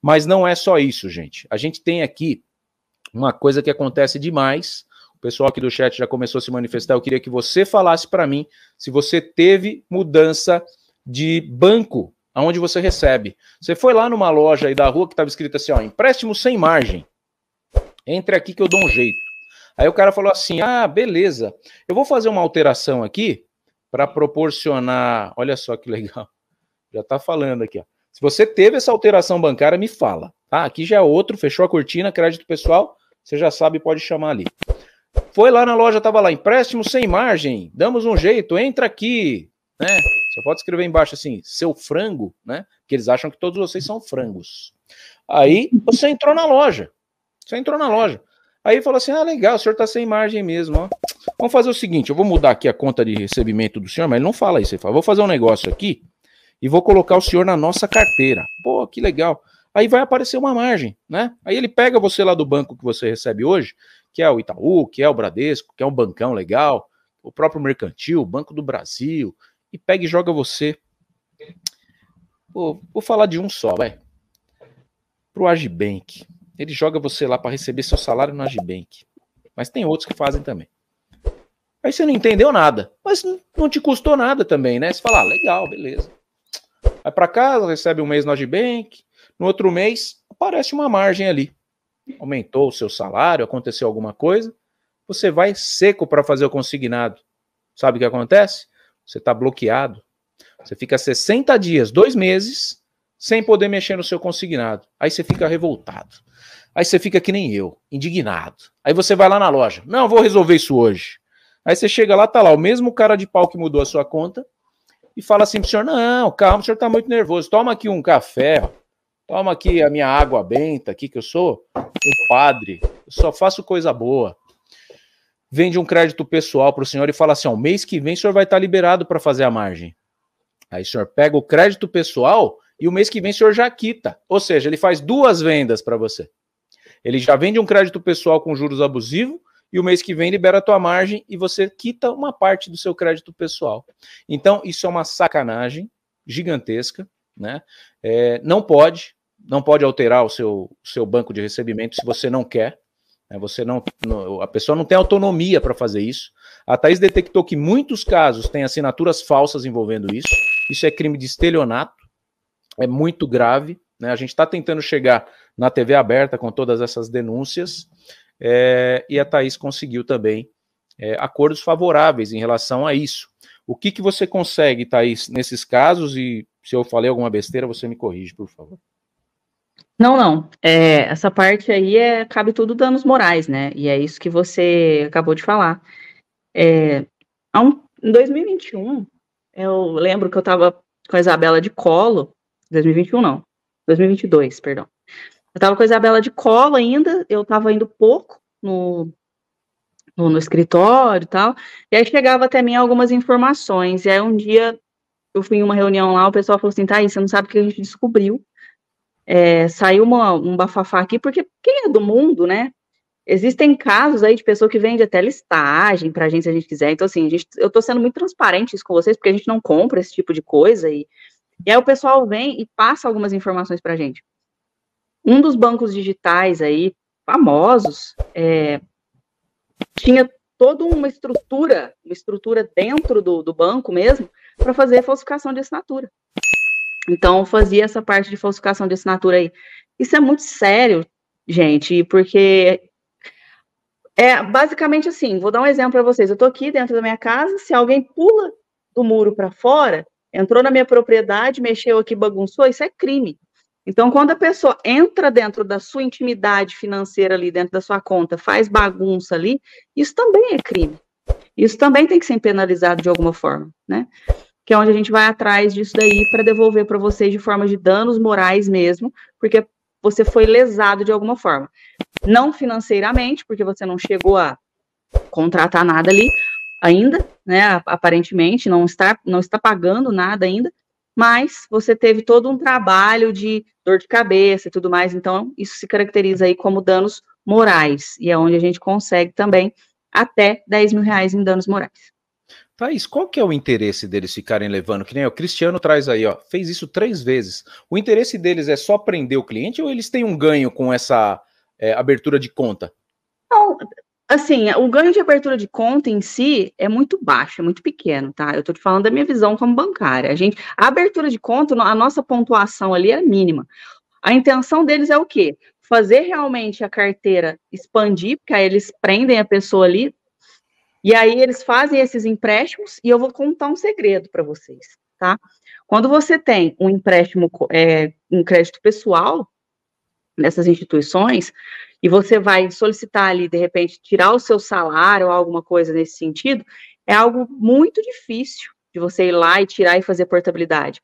Mas não é só isso, gente. A gente tem aqui uma coisa que acontece demais. O pessoal aqui do chat já começou a se manifestar. Eu queria que você falasse para mim se você teve mudança de banco aonde você recebe. Você foi lá numa loja aí da rua que estava escrito assim, ó, empréstimo sem margem. Entre aqui que eu dou um jeito. Aí o cara falou assim: "Ah, beleza. Eu vou fazer uma alteração aqui para proporcionar, olha só que legal. Já está falando aqui, ó. Se você teve essa alteração bancária, me fala. Ah, aqui já é outro, fechou a cortina, crédito pessoal, você já sabe, pode chamar ali. Foi lá na loja, estava lá, empréstimo sem margem, damos um jeito, entra aqui, né? Você pode escrever embaixo assim, seu frango, né? Porque eles acham que todos vocês são frangos. Aí você entrou na loja, você entrou na loja. Aí falou assim: ah, legal, o senhor está sem margem mesmo, ó. Vamos fazer o seguinte: eu vou mudar aqui a conta de recebimento do senhor, mas ele não fala isso. Ele fala: vou fazer um negócio aqui e vou colocar o senhor na nossa carteira. Pô, que legal. Aí vai aparecer uma margem, né? Aí ele pega você lá do banco que você recebe hoje, que é o Itaú, que é o Bradesco, que é um bancão legal, o próprio Mercantil, o Banco do Brasil, e pega e joga você. Pô, vou falar de um só, vai. Pro Agibank. Ele joga você lá para receber seu salário no Agibank. Mas tem outros que fazem também. Aí você não entendeu nada. Mas não te custou nada também, né? Você fala, ah, legal, beleza vai para casa, recebe um mês no Agibank, no outro mês aparece uma margem ali. Aumentou o seu salário, aconteceu alguma coisa, você vai seco para fazer o consignado. Sabe o que acontece? Você está bloqueado. Você fica 60 dias, dois meses, sem poder mexer no seu consignado. Aí você fica revoltado. Aí você fica que nem eu, indignado. Aí você vai lá na loja. Não, vou resolver isso hoje. Aí você chega lá, tá lá, o mesmo cara de pau que mudou a sua conta, e fala assim pro senhor: não, calma, o senhor tá muito nervoso, toma aqui um café, ó. toma aqui a minha água benta aqui, que eu sou um padre, eu só faço coisa boa. Vende um crédito pessoal pro senhor e fala assim: ó, mês que vem o senhor vai estar tá liberado para fazer a margem. Aí o senhor pega o crédito pessoal e o mês que vem o senhor já quita. Ou seja, ele faz duas vendas para você. Ele já vende um crédito pessoal com juros abusivos e o mês que vem libera a tua margem e você quita uma parte do seu crédito pessoal. Então, isso é uma sacanagem gigantesca, né? É, não pode, não pode alterar o seu, seu banco de recebimento se você não quer. Né? Você não, a pessoa não tem autonomia para fazer isso. A Thaís detectou que muitos casos têm assinaturas falsas envolvendo isso. Isso é crime de estelionato, é muito grave. Né? A gente está tentando chegar na TV aberta com todas essas denúncias é, e a Thaís conseguiu também é, acordos favoráveis em relação a isso. O que, que você consegue, Thaís, nesses casos? E se eu falei alguma besteira, você me corrige, por favor. Não, não. É, essa parte aí é, cabe tudo danos morais, né? E é isso que você acabou de falar. É, um, em 2021, eu lembro que eu estava com a Isabela de colo. 2021, não. 2022, perdão. Eu tava com a Isabela de cola ainda, eu tava indo pouco no, no, no, escritório e tal. E aí chegava até mim algumas informações. E aí um dia eu fui em uma reunião lá, o pessoal falou assim: tá aí, você não sabe o que a gente descobriu. É, saiu uma, um bafafá aqui, porque quem é do mundo, né? Existem casos aí de pessoa que vende até listagem pra gente se a gente quiser. Então, assim, gente, eu tô sendo muito transparente isso com vocês, porque a gente não compra esse tipo de coisa. E, e aí o pessoal vem e passa algumas informações pra gente. Um dos bancos digitais aí, famosos, é, tinha toda uma estrutura, uma estrutura dentro do, do banco mesmo, para fazer falsificação de assinatura. Então, fazia essa parte de falsificação de assinatura aí. Isso é muito sério, gente, porque é basicamente assim. Vou dar um exemplo para vocês. Eu estou aqui dentro da minha casa. Se alguém pula do muro para fora, entrou na minha propriedade, mexeu aqui, bagunçou, isso é crime. Então, quando a pessoa entra dentro da sua intimidade financeira ali, dentro da sua conta, faz bagunça ali, isso também é crime. Isso também tem que ser penalizado de alguma forma, né? Que é onde a gente vai atrás disso daí para devolver para vocês de forma de danos morais mesmo, porque você foi lesado de alguma forma. Não financeiramente, porque você não chegou a contratar nada ali ainda, né? Aparentemente, não está, não está pagando nada ainda, mas você teve todo um trabalho de dor de cabeça e tudo mais. Então, isso se caracteriza aí como danos morais, e é onde a gente consegue também até 10 mil reais em danos morais. Thaís, qual que é o interesse deles ficarem levando? Que nem o Cristiano traz aí, ó, fez isso três vezes. O interesse deles é só prender o cliente ou eles têm um ganho com essa é, abertura de conta? Não, assim, o ganho de abertura de conta em si é muito baixo, é muito pequeno, tá? Eu tô te falando da minha visão como bancária. A gente, a abertura de conta, a nossa pontuação ali é mínima. A intenção deles é o quê? Fazer realmente a carteira expandir, porque aí eles prendem a pessoa ali, e aí eles fazem esses empréstimos, e eu vou contar um segredo para vocês, tá? Quando você tem um empréstimo, é, um crédito pessoal, nessas instituições e você vai solicitar ali, de repente, tirar o seu salário ou alguma coisa nesse sentido, é algo muito difícil de você ir lá e tirar e fazer portabilidade.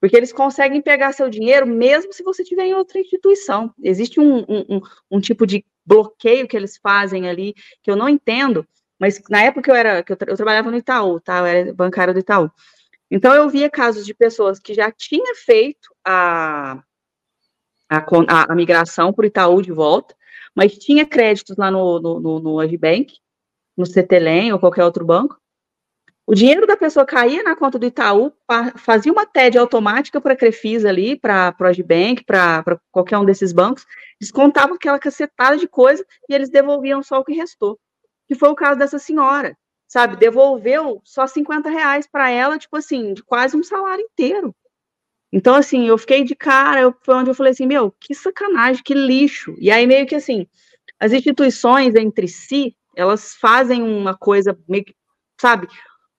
Porque eles conseguem pegar seu dinheiro mesmo se você tiver em outra instituição. Existe um, um, um tipo de bloqueio que eles fazem ali, que eu não entendo, mas na época que eu era, que eu, tra eu trabalhava no Itaú, tá? Eu era bancário do Itaú. Então eu via casos de pessoas que já tinha feito a, a, a, a migração para o Itaú de volta, mas tinha créditos lá no, no, no, no Agibank, no CTLEM ou qualquer outro banco. O dinheiro da pessoa caía na conta do Itaú, fazia uma TED automática para a Crefisa ali, para o Agibank, para qualquer um desses bancos, descontava aquela cacetada de coisa e eles devolviam só o que restou. Que foi o caso dessa senhora, sabe? Devolveu só 50 reais para ela, tipo assim, de quase um salário inteiro. Então, assim, eu fiquei de cara, eu, foi onde eu falei assim, meu, que sacanagem, que lixo. E aí, meio que assim, as instituições entre si, elas fazem uma coisa meio que, sabe,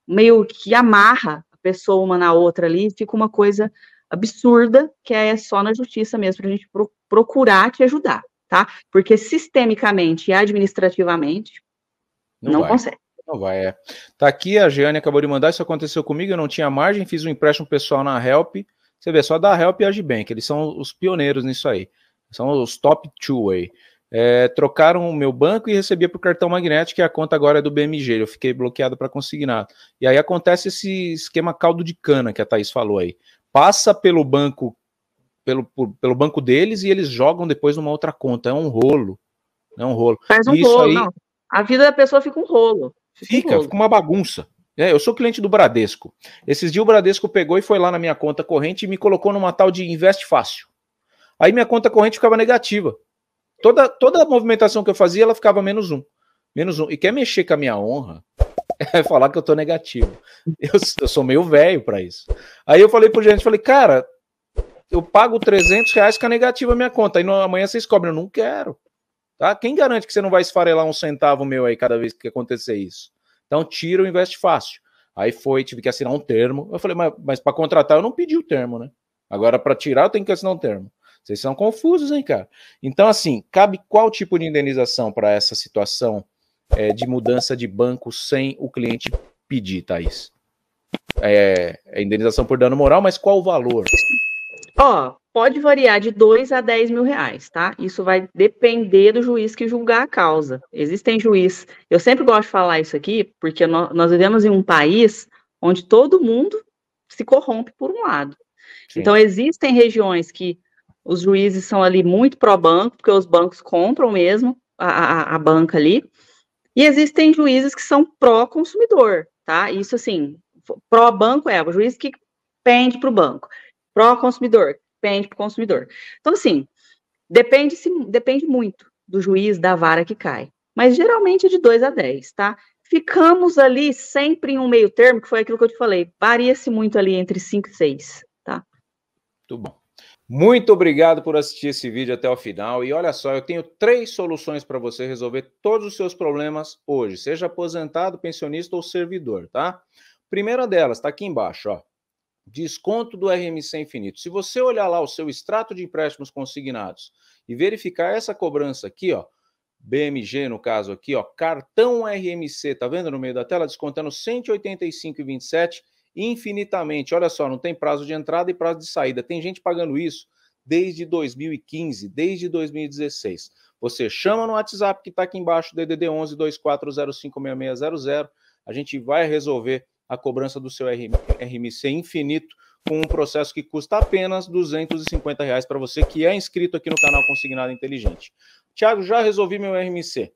meio que amarra a pessoa uma na outra ali, fica uma coisa absurda, que é só na justiça mesmo, para a gente pro, procurar te ajudar, tá? Porque sistemicamente e administrativamente, não, não consegue. Não vai, é. Tá aqui, a Jeane acabou de mandar, isso aconteceu comigo, eu não tinha margem, fiz um empréstimo pessoal na Help, você vê, só da Help e Agibank, eles são os pioneiros nisso aí. São os top two aí. É, trocaram o meu banco e recebia por cartão magnético, e a conta agora é do BMG. Eu fiquei bloqueado para consignar. E aí acontece esse esquema caldo de cana que a Thaís falou aí. Passa pelo banco, pelo, por, pelo banco deles e eles jogam depois numa outra conta. É um rolo. É um rolo. Faz um rolo, aí... não. A vida da pessoa fica um rolo. Fica, fica, um rolo. fica uma bagunça. É, eu sou cliente do Bradesco. Esses dias o Bradesco pegou e foi lá na minha conta corrente e me colocou numa tal de investe fácil. Aí minha conta corrente ficava negativa. Toda, toda a movimentação que eu fazia, ela ficava menos um. Menos um. E quer mexer com a minha honra? É falar que eu tô negativo. Eu, eu sou meio velho para isso. Aí eu falei pro gerente, falei, cara, eu pago 300 reais com a negativa minha conta. Aí no, amanhã vocês cobram. Eu não quero. Tá? Quem garante que você não vai esfarelar um centavo meu aí cada vez que acontecer isso? Então tira o investe fácil. Aí foi, tive que assinar um termo. Eu falei, mas, mas para contratar eu não pedi o termo, né? Agora para tirar eu tenho que assinar um termo. Vocês são confusos, hein, cara? Então, assim, cabe qual tipo de indenização para essa situação é, de mudança de banco sem o cliente pedir, Thaís? É, é indenização por dano moral, mas qual o valor? Ó, oh, pode variar de 2 a 10 mil reais, tá? Isso vai depender do juiz que julgar a causa. Existem juízes. Eu sempre gosto de falar isso aqui, porque nós, nós, vivemos em um país onde todo mundo se corrompe por um lado. Sim. Então, existem regiões que os juízes são ali muito pró-banco, porque os bancos compram mesmo a, a, a banca ali. E existem juízes que são pró-consumidor, tá? Isso, assim, pró-banco é o juiz que pende para o banco. Pró-consumidor, depende para o consumidor. Então, assim, depende, se depende muito do juiz da vara que cai. Mas geralmente é de 2 a 10, tá? Ficamos ali sempre em um meio termo, que foi aquilo que eu te falei. Varia-se muito ali entre 5 e 6, tá? Muito bom. Muito obrigado por assistir esse vídeo até o final. E olha só, eu tenho três soluções para você resolver todos os seus problemas hoje, seja aposentado, pensionista ou servidor, tá? Primeira delas, está aqui embaixo, ó desconto do RMC infinito. Se você olhar lá o seu extrato de empréstimos consignados e verificar essa cobrança aqui, ó, BMG no caso aqui, ó, cartão RMC, tá vendo no meio da tela descontando 185,27 infinitamente. Olha só, não tem prazo de entrada e prazo de saída. Tem gente pagando isso desde 2015, desde 2016. Você chama no WhatsApp que está aqui embaixo, DDD 11 2405 A gente vai resolver a cobrança do seu RMC infinito com um processo que custa apenas 250 reais para você que é inscrito aqui no canal Consignado Inteligente. Tiago, já resolvi meu RMC.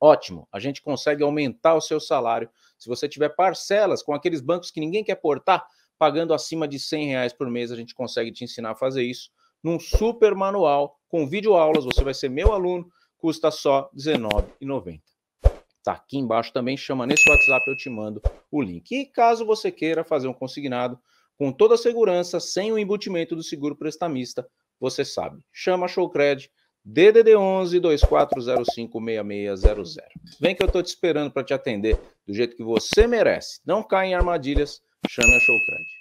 Ótimo, a gente consegue aumentar o seu salário se você tiver parcelas com aqueles bancos que ninguém quer portar, pagando acima de 100 reais por mês, a gente consegue te ensinar a fazer isso num super manual com vídeo aulas. Você vai ser meu aluno, custa só R$19,90 está aqui embaixo também. Chama nesse WhatsApp, eu te mando o link. E caso você queira fazer um consignado com toda a segurança, sem o embutimento do seguro prestamista, você sabe. Chama a Showcred, DDD 11 2405 6600. Vem que eu estou te esperando para te atender do jeito que você merece. Não caia em armadilhas, chame a Showcred.